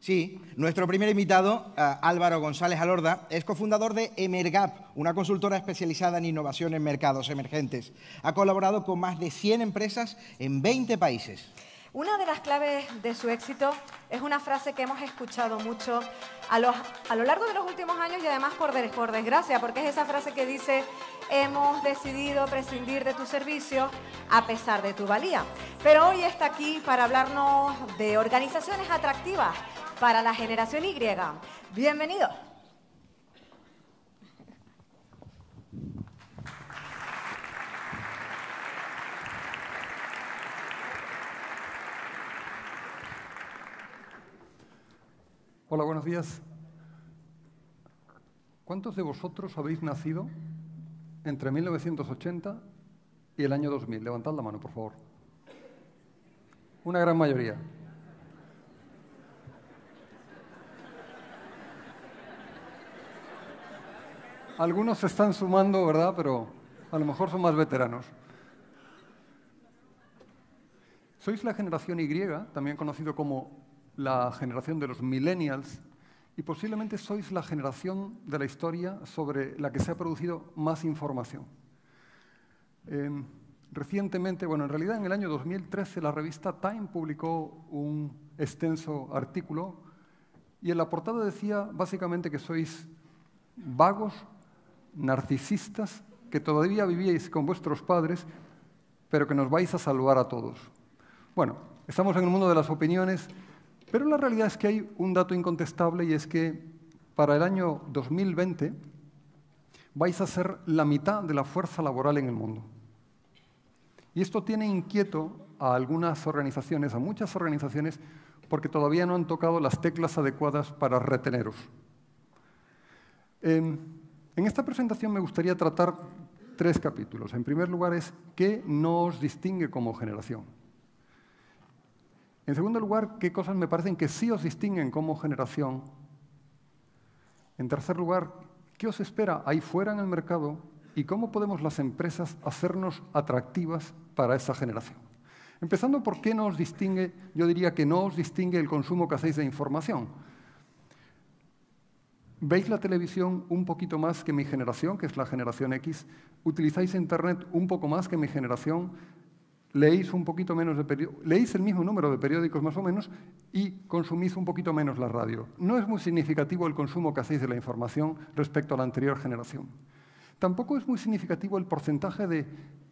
Sí, nuestro primer invitado, eh, Álvaro González Alorda, es cofundador de Emergap, una consultora especializada en innovación en mercados emergentes. Ha colaborado con más de 100 empresas en 20 países. Una de las claves de su éxito es una frase que hemos escuchado mucho a, a lo largo de los últimos años y además por, por desgracia, porque es esa frase que dice, hemos decidido prescindir de tu servicio a pesar de tu valía. Pero hoy está aquí para hablarnos de organizaciones atractivas para la generación Y. Bienvenido. Hola, buenos días. ¿Cuántos de vosotros habéis nacido entre 1980 y el año 2000? Levantad la mano, por favor. Una gran mayoría. Algunos se están sumando, ¿verdad? Pero a lo mejor son más veteranos. Sois la generación Y, también conocido como la generación de los millennials y posiblemente sois la generación de la historia sobre la que se ha producido más información. Em, recientemente, bueno, en realidad en el año 2013 la revista Time publicó un extenso artículo y en la portada decía básicamente que sois vagos, narcisistas, que todavía vivíais con vuestros padres, pero que nos vais a salvar a todos. Bueno, estamos en el mundo de las opiniones pero la realidad es que hay un dato incontestable y es que para el año 2020 vais a ser la mitad de la fuerza laboral en el mundo. Y esto tiene inquieto a algunas organizaciones, a muchas organizaciones, porque todavía no han tocado las teclas adecuadas para reteneros. Em, en esta presentación me gustaría tratar tres capítulos. En primer lugar es qué nos distingue como generación. En segundo lugar, qué cosas me parecen que sí os distinguen como generación. En tercer lugar, ¿qué os espera ahí fuera en el mercado y cómo podemos las empresas hacernos atractivas para esa generación? Empezando por qué no os distingue, yo diría que no os distingue el consumo que hacéis de información. Veis la televisión un poquito más que mi generación, que es la generación X, utilizáis Internet un poco más que mi generación, leéis un poquito menos de el mismo número de periódicos más o menos y consumís un poquito menos la radio. No es muy significativo el consumo que hacéis de la información respecto a la anterior generación. Tampoco es muy significativo el porcentaje de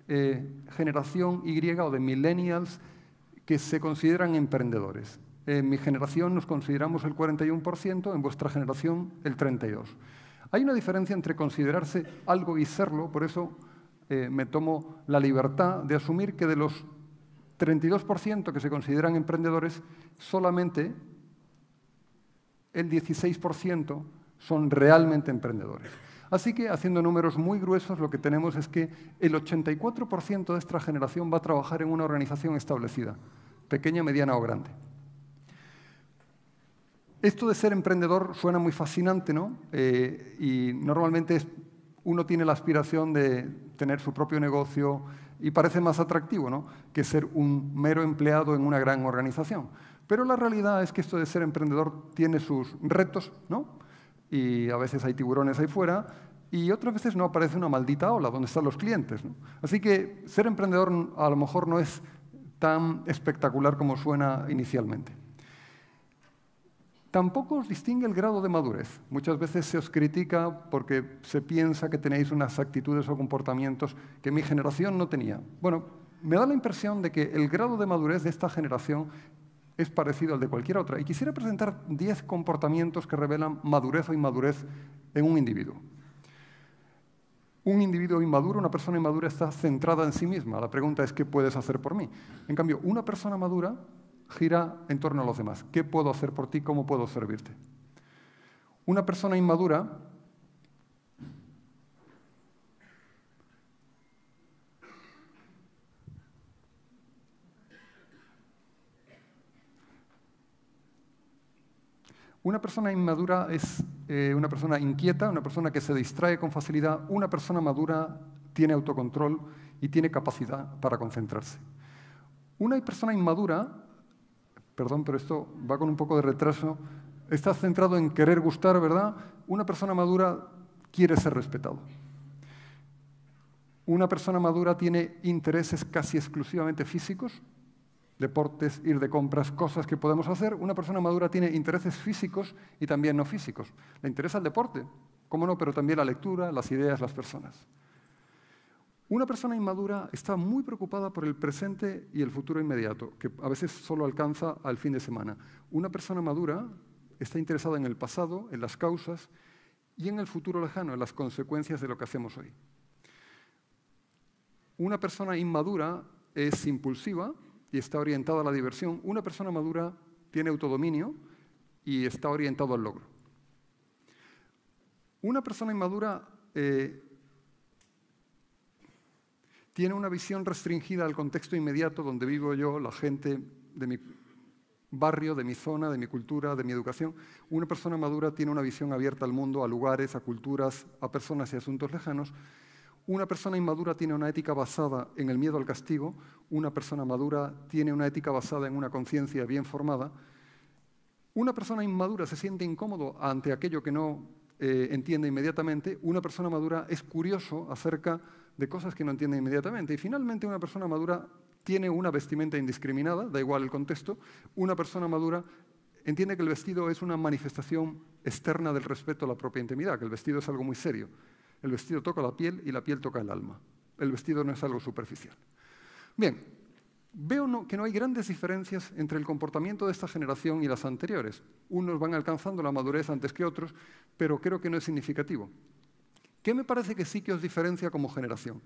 eh, generación Y o de millennials que se consideran emprendedores. En mi generación nos consideramos el 41%, en vuestra generación el 32%. Hay una diferencia entre considerarse algo y serlo, por eso eh, me tomo la libertad de asumir que de los 32% que se consideran emprendedores, solamente el 16% son realmente emprendedores. Así que, haciendo números muy gruesos, lo que tenemos es que el 84% de esta generación va a trabajar en una organización establecida, pequeña, mediana o grande. Esto de ser emprendedor suena muy fascinante, ¿no? Eh, y normalmente uno tiene la aspiración de tener su propio negocio y parece más atractivo ¿no? que ser un mero empleado en una gran organización. Pero la realidad es que esto de ser emprendedor tiene sus retos, ¿no? y a veces hay tiburones ahí fuera, y otras veces no aparece una maldita ola donde están los clientes. Así que ser emprendedor a lo mejor no es tan espectacular como suena inicialmente. Tampoco os distingue el grado de madurez. Muchas veces se os critica porque se piensa que tenéis unas actitudes o comportamientos que mi generación no tenía. Bueno, me da la impresión de que el grado de madurez de esta generación es parecido al de cualquier otra. Y quisiera presentar 10 comportamientos que revelan madurez o inmadurez en un individuo. Un individuo inmaduro, una persona inmadura está centrada en sí misma. La pregunta es, ¿qué puedes hacer por mí? En cambio, una persona madura gira en torno a los demás. ¿Qué puedo hacer por ti? ¿Cómo puedo servirte? Una persona inmadura Una persona inmadura es eh, una persona inquieta, una persona que se distrae con facilidad. Una persona madura tiene autocontrol y tiene capacidad para concentrarse. Una persona inmadura perdón, pero esto va con un poco de retraso. Está centrado en querer gustar, ¿verdad? Una persona madura quiere ser respetado. Una persona madura tiene intereses casi exclusivamente físicos, deportes, ir de compras, cosas que podemos hacer. Una persona madura tiene intereses físicos y también no físicos. Le interesa el deporte, cómo no, pero también la lectura, las ideas, las personas. Una persona inmadura está muy preocupada por el presente y el futuro inmediato, que a veces solo alcanza al fin de semana. Una persona madura está interesada en el pasado, en las causas y en el futuro lejano, en las consecuencias de lo que hacemos hoy. Una persona inmadura es impulsiva y está orientada a la diversión. Una persona madura tiene autodominio y está orientado al logro. Una persona inmadura eh, tiene una visión restringida al contexto inmediato donde vivo yo, la gente de mi barrio, de mi zona, de mi cultura, de mi educación. Una persona madura tiene una visión abierta al mundo, a lugares, a culturas, a personas y asuntos lejanos. Una persona inmadura tiene una ética basada en el miedo al castigo. Una persona madura tiene una ética basada en una conciencia bien formada. Una persona inmadura se siente incómodo ante aquello que no eh, entiende inmediatamente. Una persona madura es curioso acerca de cosas que no entiende inmediatamente. Y finalmente una persona madura tiene una vestimenta indiscriminada, da igual el contexto. Una persona madura entiende que el vestido es una manifestación externa del respeto a la propia intimidad, que el vestido es algo muy serio. El vestido toca la piel y la piel toca el alma. El vestido no es algo superficial. Bien, veo que no hay grandes diferencias entre el comportamiento de esta generación y las anteriores. Unos van alcanzando la madurez antes que otros, pero creo que no es significativo. ¿Qué me parece que sí que os diferencia como generación?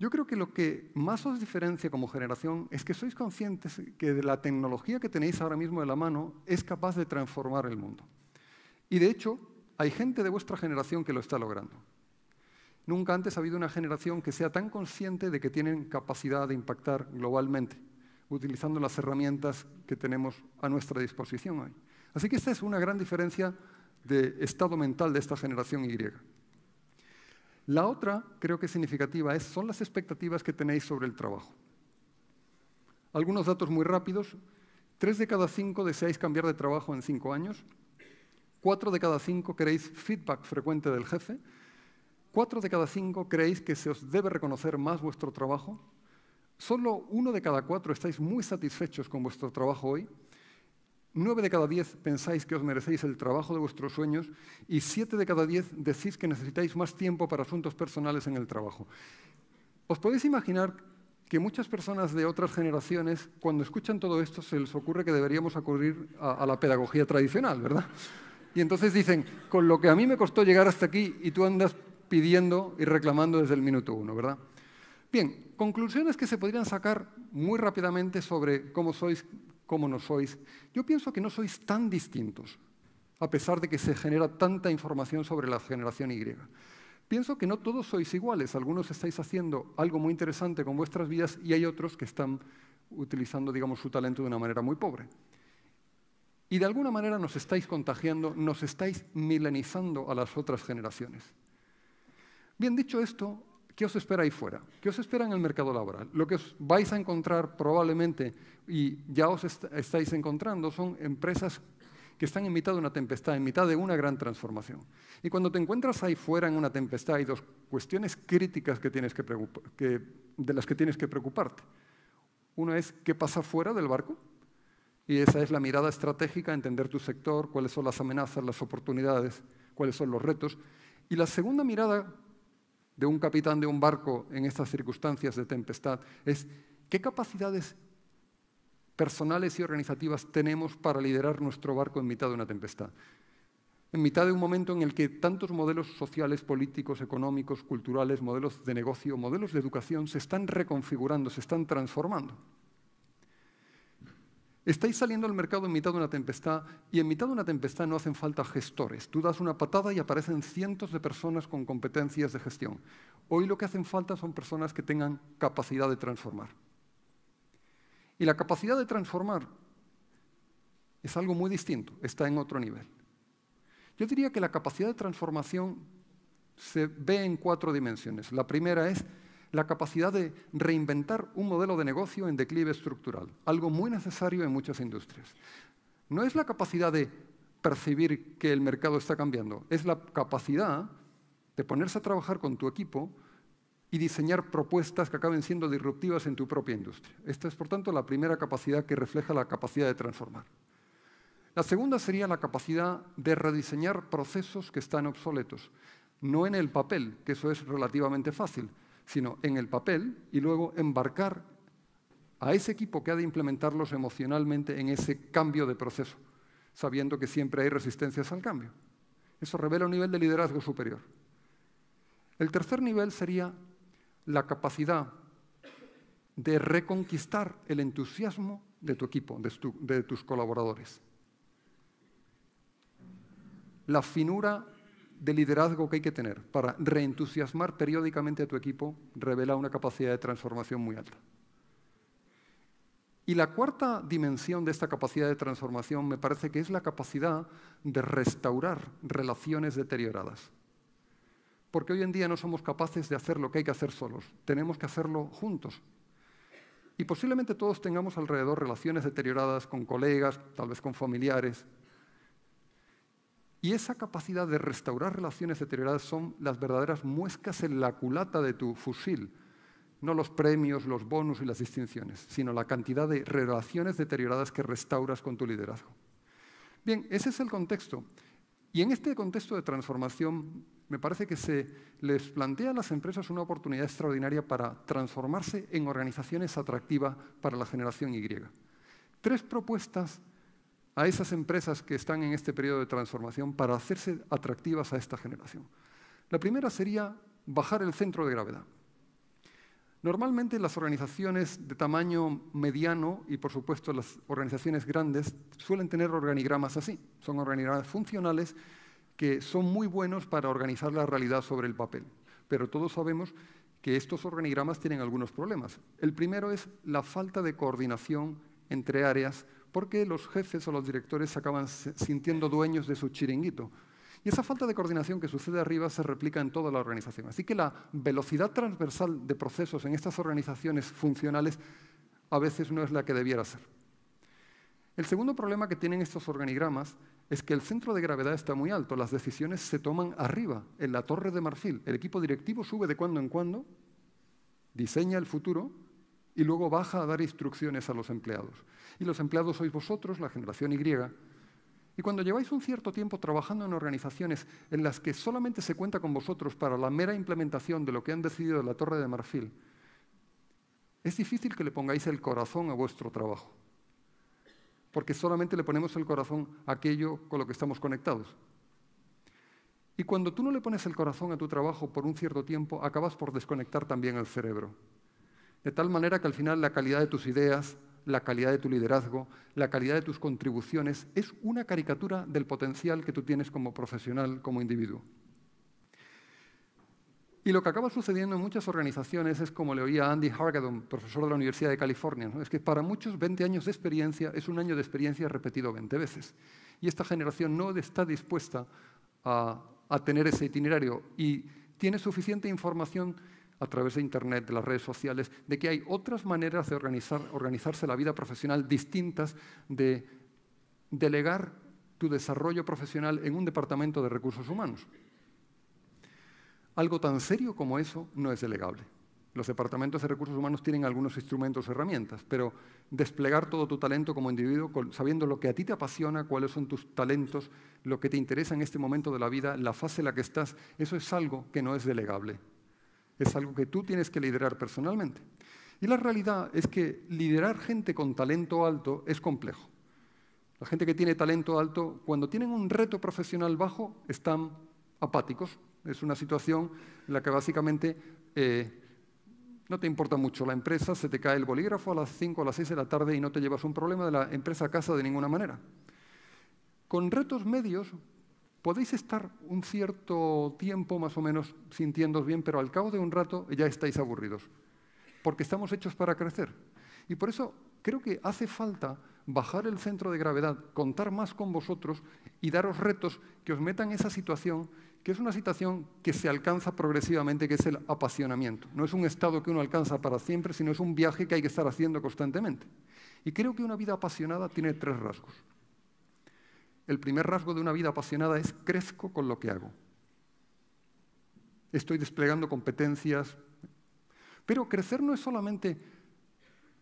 Yo creo que lo que más os diferencia como generación es que sois conscientes que la tecnología que tenéis ahora mismo en la mano es capaz de transformar el mundo. Y de hecho, hay gente de vuestra generación que lo está logrando. Nunca antes ha habido una generación que sea tan consciente de que tienen capacidad de impactar globalmente, utilizando las herramientas que tenemos a nuestra disposición hoy. Así que esta es una gran diferencia de estado mental de esta generación Y. La otra, creo que significativa, es, son las expectativas que tenéis sobre el trabajo. Algunos datos muy rápidos. Tres de cada cinco deseáis cambiar de trabajo en cinco años. Cuatro de cada cinco queréis feedback frecuente del jefe. Cuatro de cada cinco creéis que se os debe reconocer más vuestro trabajo. Solo uno de cada cuatro estáis muy satisfechos con vuestro trabajo hoy Nueve de cada diez pensáis que os merecéis el trabajo de vuestros sueños y siete de cada diez decís que necesitáis más tiempo para asuntos personales en el trabajo. ¿Os podéis imaginar que muchas personas de otras generaciones, cuando escuchan todo esto, se les ocurre que deberíamos acudir a, la pedagogía tradicional, ¿verdad? Y entonces dicen, con lo que a mí me costó llegar hasta aquí y tú andas pidiendo y reclamando desde el minuto uno, ¿verdad? Bien, conclusiones que se podrían sacar muy rápidamente sobre cómo sois ¿Cómo no sois, yo pienso que no sois tan distintos, a pesar de que se genera tanta información sobre la generación Y. Pienso que no todos sois iguales, algunos estáis haciendo algo muy interesante con vuestras vidas y hay otros que están utilizando, digamos, su talento de una manera muy pobre. Y de alguna manera nos estáis contagiando, nos estáis milanizando a las otras generaciones. Bien dicho esto, ¿Qué os espera ahí fuera? ¿Qué os espera en el mercado laboral? Lo que os vais a encontrar probablemente, y ya os estáis encontrando, son empresas que están en mitad de una tempestad, en mitad de una gran transformación. Y cuando te encuentras ahí fuera en una tempestad, hay dos cuestiones críticas que tienes que de las que tienes que preocuparte. Una es qué pasa fuera del barco, y esa es la mirada estratégica, entender tu sector, cuáles son las amenazas, las oportunidades, cuáles son los retos. Y la segunda mirada de un capitán de un barco en estas circunstancias de tempestad es qué capacidades personales y organizativas tenemos para liderar nuestro barco en mitad de una tempestad. En mitad de un momento en el que tantos modelos sociales, políticos, económicos, culturales, modelos de negocio, modelos de educación se están reconfigurando, se están transformando. Estáis saliendo al mercado en mitad de una tempestad y en mitad de una tempestad no hacen falta gestores. Tú das una patada y aparecen cientos de personas con competencias de gestión. Hoy lo que hacen falta son personas que tengan capacidad de transformar. Y la capacidad de transformar es algo muy distinto, está en otro nivel. Yo diría que la capacidad de transformación se ve en cuatro dimensiones. La primera es la capacidad de reinventar un modelo de negocio en declive estructural, algo muy necesario en muchas industrias. No es la capacidad de percibir que el mercado está cambiando, es la capacidad de ponerse a trabajar con tu equipo y diseñar propuestas que acaben siendo disruptivas en tu propia industria. Esta es, por tanto, la primera capacidad que refleja la capacidad de transformar. La segunda sería la capacidad de rediseñar procesos que están obsoletos, no en el papel, que eso es relativamente fácil, sino en el papel y luego embarcar a ese equipo que ha de implementarlos emocionalmente en ese cambio de proceso, sabiendo que siempre hay resistencias al cambio. Eso revela un nivel de liderazgo superior. El tercer nivel sería la capacidad de reconquistar el entusiasmo de tu equipo, de, tus colaboradores. La finura de liderazgo que hay que tener para reentusiasmar periódicamente a tu equipo revela una capacidad de transformación muy alta. Y la cuarta dimensión de esta capacidad de transformación me parece que es la capacidad de restaurar relaciones deterioradas. Porque hoy en día no somos capaces de hacer lo que hay que hacer solos, tenemos que hacerlo juntos. Y posiblemente todos tengamos alrededor relaciones deterioradas con colegas, tal vez con familiares, y esa capacidad de restaurar relaciones deterioradas son las verdaderas muescas en la culata de tu fusil. No los premios, los bonos y las distinciones, sino la cantidad de relaciones deterioradas que restauras con tu liderazgo. Bien, ese es el contexto. Y en este contexto de transformación, me parece que se les plantea a las empresas una oportunidad extraordinaria para transformarse en organizaciones atractivas para la generación Y. Tres propuestas a esas empresas que están en este periodo de transformación para hacerse atractivas a esta generación. La primera sería bajar el centro de gravedad. Normalmente las organizaciones de tamaño mediano y por supuesto las organizaciones grandes suelen tener organigramas así. Son organigramas funcionales que son muy buenos para organizar la realidad sobre el papel. Pero todos sabemos que estos organigramas tienen algunos problemas. El primero es la falta de coordinación entre áreas porque los jefes o los directores acaban sintiendo dueños de su chiringuito. Y esa falta de coordinación que sucede arriba se replica en toda la organización. Así que la velocidad transversal de procesos en estas organizaciones funcionales a veces no es la que debiera ser. El segundo problema que tienen estos organigramas es que el centro de gravedad está muy alto, las decisiones se toman arriba, en la torre de marfil. El equipo directivo sube de cuando en cuando, diseña el futuro y luego baja a dar instrucciones a los empleados. Y los empleados sois vosotros, la generación Y. Y cuando lleváis un cierto tiempo trabajando en organizaciones en las que solamente se cuenta con vosotros para la mera implementación de lo que han decidido en la Torre de Marfil, es difícil que le pongáis el corazón a vuestro trabajo. Porque solamente le ponemos el corazón a aquello con lo que estamos conectados. Y cuando tú no le pones el corazón a tu trabajo por un cierto tiempo, acabas por desconectar también el cerebro. De tal manera que al final la calidad de tus ideas, la calidad de tu liderazgo, la calidad de tus contribuciones es una caricatura del potencial que tú tienes como profesional, como individuo. Y lo que acaba sucediendo en muchas organizaciones es como le oía Andy Hargadon, profesor de la Universidad de California, es que para muchos 20 años de experiencia es un año de experiencia repetido 20 veces. Y esta generación no está dispuesta a tener ese itinerario y tiene suficiente información a través de Internet, de las redes sociales, de que hay otras maneras de organizar, organizarse la vida profesional distintas, de delegar tu desarrollo profesional en un departamento de recursos humanos. Algo tan serio como eso no es delegable. Los departamentos de recursos humanos tienen algunos instrumentos, herramientas, pero desplegar todo tu talento como individuo, sabiendo lo que a ti te apasiona, cuáles son tus talentos, lo que te interesa en este momento de la vida, la fase en la que estás, eso es algo que no es delegable. Es algo que tú tienes que liderar personalmente. Y la realidad es que liderar gente con talento alto es complejo. La gente que tiene talento alto, cuando tienen un reto profesional bajo, están apáticos. Es una situación en la que básicamente eh, no te importa mucho la empresa, se te cae el bolígrafo a las 5 o a las 6 de la tarde y no te llevas un problema de la empresa a casa de ninguna manera. Con retos medios podéis estar un cierto tiempo más o menos sintiéndos bien, pero al cabo de un rato ya estáis aburridos, porque estamos hechos para crecer. Y por eso creo que hace falta bajar el centro de gravedad, contar más con vosotros y daros retos que os metan en esa situación, que es una situación que se alcanza progresivamente, que es el apasionamiento. No es un estado que uno alcanza para siempre, sino es un viaje que hay que estar haciendo constantemente. Y creo que una vida apasionada tiene tres rasgos. El primer rasgo de una vida apasionada es crezco con lo que hago. Estoy desplegando competencias. Pero crecer no es solamente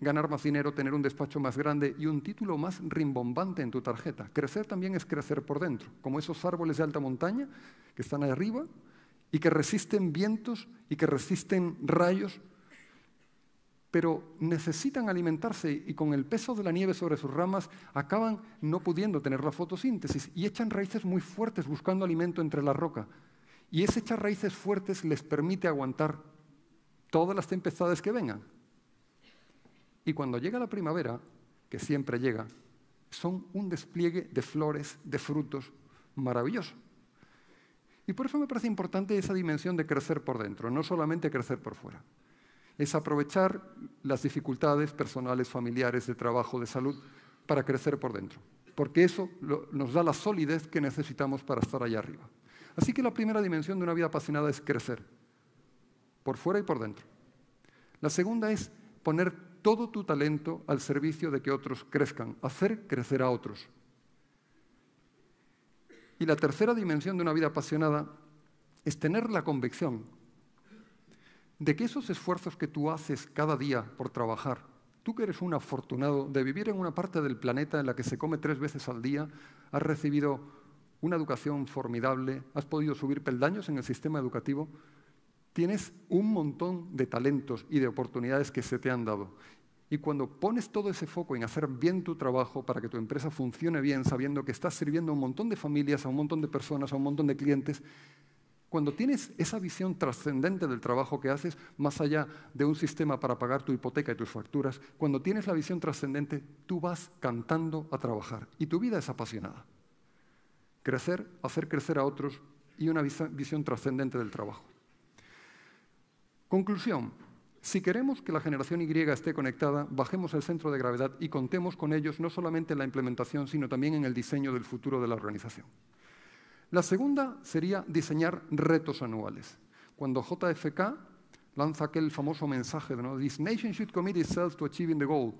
ganar más dinero, tener un despacho más grande y un título más rimbombante en tu tarjeta. Crecer también es crecer por dentro, como esos árboles de alta montaña que están ahí arriba y que resisten vientos y que resisten rayos pero necesitan alimentarse y con el peso de la nieve sobre sus ramas acaban no pudiendo tener la fotosíntesis y echan raíces muy fuertes buscando alimento entre la roca. Y ese echar raíces fuertes les permite aguantar todas las tempestades que vengan. Y cuando llega la primavera, que siempre llega, son un despliegue de flores, de frutos maravilloso. Y por eso me parece importante esa dimensión de crecer por dentro, no solamente crecer por fuera es aprovechar las dificultades personales, familiares, de trabajo, de salud, para crecer por dentro. Porque eso nos da la solidez que necesitamos para estar allá arriba. Así que la primera dimensión de una vida apasionada es crecer, por fuera y por dentro. La segunda es poner todo tu talento al servicio de que otros crezcan, hacer crecer a otros. Y la tercera dimensión de una vida apasionada es tener la convicción de que esos esfuerzos que tú haces cada día por trabajar, tú que eres un afortunado de vivir en una parte del planeta en la que se come tres veces al día, has recibido una educación formidable, has podido subir peldaños en el sistema educativo, tienes un montón de talentos y de oportunidades que se te han dado. Y cuando pones todo ese foco en hacer bien tu trabajo para que tu empresa funcione bien, sabiendo que estás sirviendo a un montón de familias, a un montón de personas, a un montón de clientes, cuando tienes esa visión trascendente del trabajo que haces, más allá de un sistema para pagar tu hipoteca y tus facturas, cuando tienes la visión trascendente, tú vas cantando a trabajar y tu vida es apasionada. Crecer, hacer crecer a otros y una visión trascendente del trabajo. Conclusión. Si queremos que la generación Y esté conectada, bajemos el centro de gravedad y contemos con ellos no solamente en la implementación, sino también en el diseño del futuro de la organización. La segunda sería diseñar retos anuales. Cuando JFK lanza aquel famoso mensaje de ¿no? This nation should commit itself to achieving the goal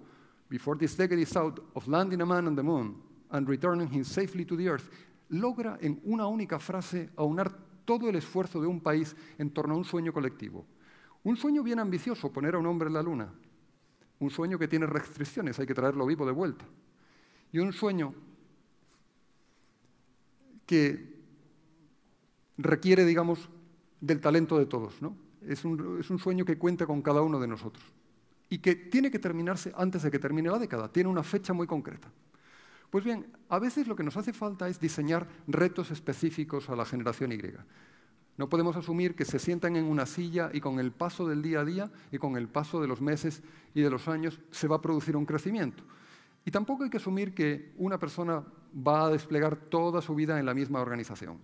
before this decade is out of landing a man on the moon and returning him safely to the earth, logra en una única frase aunar todo el esfuerzo de un país en torno a un sueño colectivo. Un sueño bien ambicioso, poner a un hombre en la luna. Un sueño que tiene restricciones, hay que traerlo vivo de vuelta. Y un sueño que requiere, digamos, del talento de todos. ¿no? Es, un, es un sueño que cuenta con cada uno de nosotros y que tiene que terminarse antes de que termine la década, tiene una fecha muy concreta. Pues bien, a veces lo que nos hace falta es diseñar retos específicos a la generación Y. No podemos asumir que se sientan en una silla y con el paso del día a día y con el paso de los meses y de los años se va a producir un crecimiento. Y tampoco hay que asumir que una persona va a desplegar toda su vida en la misma organización.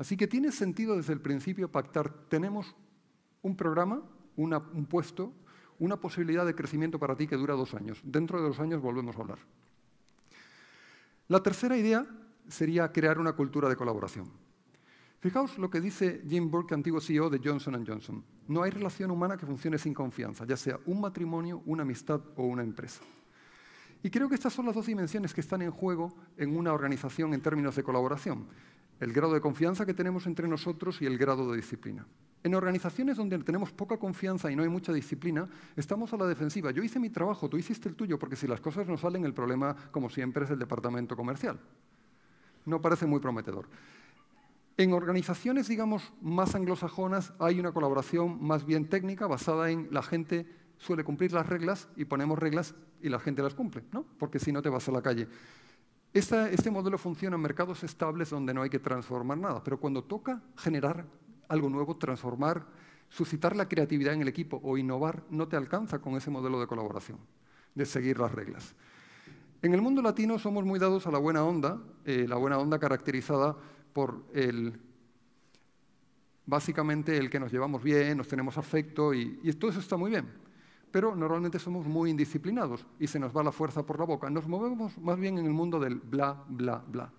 Así que tiene sentido desde el principio pactar, tenemos un programa, un puesto, una posibilidad de crecimiento para ti que dura dos años. Dentro de dos años volvemos a hablar. La tercera idea sería crear una cultura de colaboración. Fijaos lo que dice Jim Burke, antiguo CEO de Johnson Johnson. No hay relación humana que funcione sin confianza, ya sea un matrimonio, una amistad o una empresa. Y creo que estas son las dos dimensiones que están en juego en una organización en términos de colaboración el grado de confianza que tenemos entre nosotros y el grado de disciplina. En organizaciones donde tenemos poca confianza y no hay mucha disciplina, estamos a la defensiva. Yo hice mi trabajo, tú hiciste el tuyo, porque si las cosas no salen, el problema, como siempre, es el departamento comercial. No parece muy prometedor. En organizaciones, digamos, más anglosajonas hay una colaboración más bien técnica basada en la gente suele cumplir las reglas y ponemos reglas y la gente las cumple, ¿no? Porque si no te vas a la calle este modelo funciona en mercados estables donde no hay que transformar nada, pero cuando toca generar algo nuevo, transformar, suscitar la creatividad en el equipo o innovar, no te alcanza con ese modelo de colaboración, de seguir las reglas. En el mundo latino somos muy dados a la buena onda, eh, la buena onda caracterizada por el básicamente el que nos llevamos bien, nos tenemos afecto y todo eso está muy bien pero normalmente somos muy indisciplinados y se nos va la fuerza por la boca. Nos movemos más bien en el mundo del bla, bla, bla.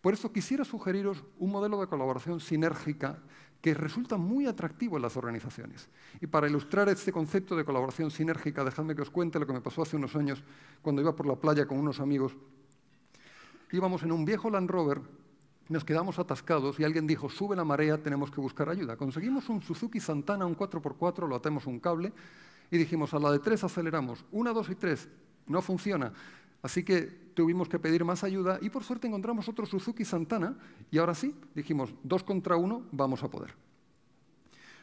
Por eso quisiera sugeriros un modelo de colaboración sinérgica que resulta muy atractivo en las organizaciones. Y para ilustrar este concepto de colaboración sinérgica, dejadme que os cuente lo que me pasó hace unos años cuando iba por la playa con unos amigos. Íbamos en un viejo Land Rover, nos quedamos atascados y alguien dijo, sube la marea, tenemos que buscar ayuda. Conseguimos un Suzuki Santana, un 4x4, lo atemos un cable, y dijimos, a la de tres aceleramos, una, dos y tres, no funciona. Así que tuvimos que pedir más ayuda y por suerte encontramos otro Suzuki Santana y ahora sí, dijimos, dos contra uno, vamos a poder.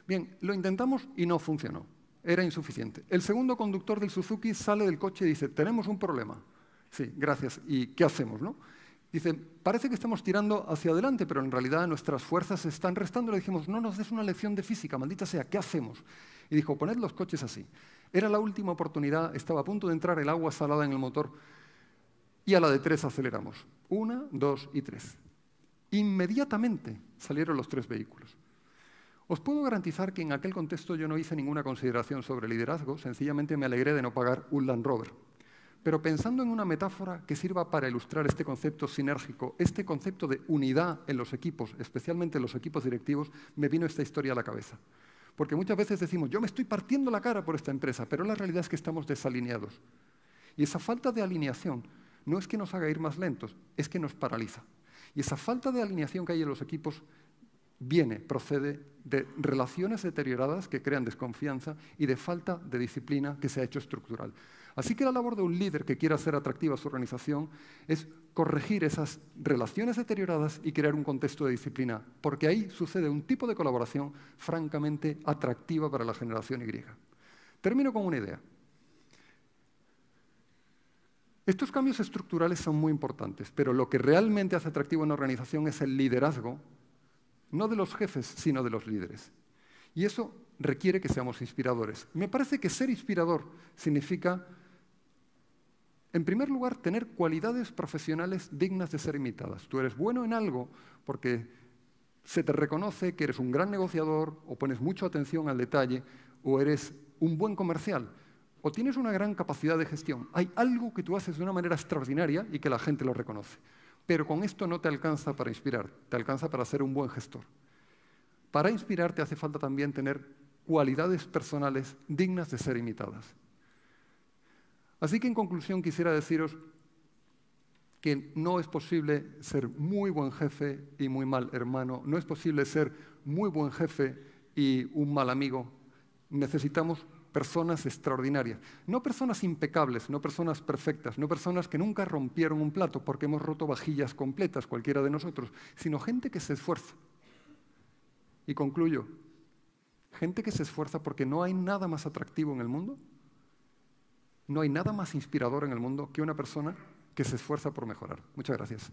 Bien, lo intentamos y no funcionó, era insuficiente. El segundo conductor del Suzuki sale del coche y dice, tenemos un problema. Sí, gracias, ¿y qué hacemos? No? Dice, parece que estamos tirando hacia adelante, pero en realidad nuestras fuerzas se están restando. Le dijimos, no nos des una lección de física, maldita sea, ¿qué hacemos? y dijo, poned los coches así. Era la última oportunidad, estaba a punto de entrar el agua salada en el motor y a la de tres aceleramos. Una, dos y tres. Inmediatamente salieron los tres vehículos. Os puedo garantizar que en aquel contexto yo no hice ninguna consideración sobre liderazgo, sencillamente me alegré de no pagar un Land Rover. Pero pensando en una metáfora que sirva para ilustrar este concepto sinérgico, este concepto de unidad en los equipos, especialmente en los equipos directivos, me vino esta historia a la cabeza. Porque muchas veces decimos, yo me estoy partiendo la cara por esta empresa, pero la realidad es que estamos desalineados. Y esa falta de alineación no es que nos haga ir más lentos, es que nos paraliza. Y esa falta de alineación que hay en los equipos viene, procede de relaciones deterioradas que crean desconfianza y de falta de disciplina que se ha hecho estructural. Así que la labor de un líder que quiera hacer atractiva su organización es corregir esas relaciones deterioradas y crear un contexto de disciplina, porque ahí sucede un tipo de colaboración francamente atractiva para la generación Y. Termino con una idea. Estos cambios estructurales son muy importantes, pero lo que realmente hace atractivo una organización es el liderazgo, no de los jefes, sino de los líderes. Y eso requiere que seamos inspiradores. Me parece que ser inspirador significa en primer lugar, tener cualidades profesionales dignas de ser imitadas. Tú eres bueno en algo porque se te reconoce que eres un gran negociador o pones mucha atención al detalle o eres un buen comercial o tienes una gran capacidad de gestión. Hay algo que tú haces de una manera extraordinaria y que la gente lo reconoce. Pero con esto no te alcanza para inspirar, te alcanza para ser un buen gestor. Para inspirarte hace falta también tener cualidades personales dignas de ser imitadas. Así que en conclusión quisiera deciros que no es posible ser muy buen jefe y muy mal hermano, no es posible ser muy buen jefe y un mal amigo. Necesitamos personas extraordinarias, no personas impecables, no personas perfectas, no personas que nunca rompieron un plato porque hemos roto vajillas completas cualquiera de nosotros, sino gente que se esfuerza. Y concluyo, gente que se esfuerza porque no hay nada más atractivo en el mundo no hay nada más inspirador en el mundo que una persona que se esfuerza por mejorar. Muchas gracias.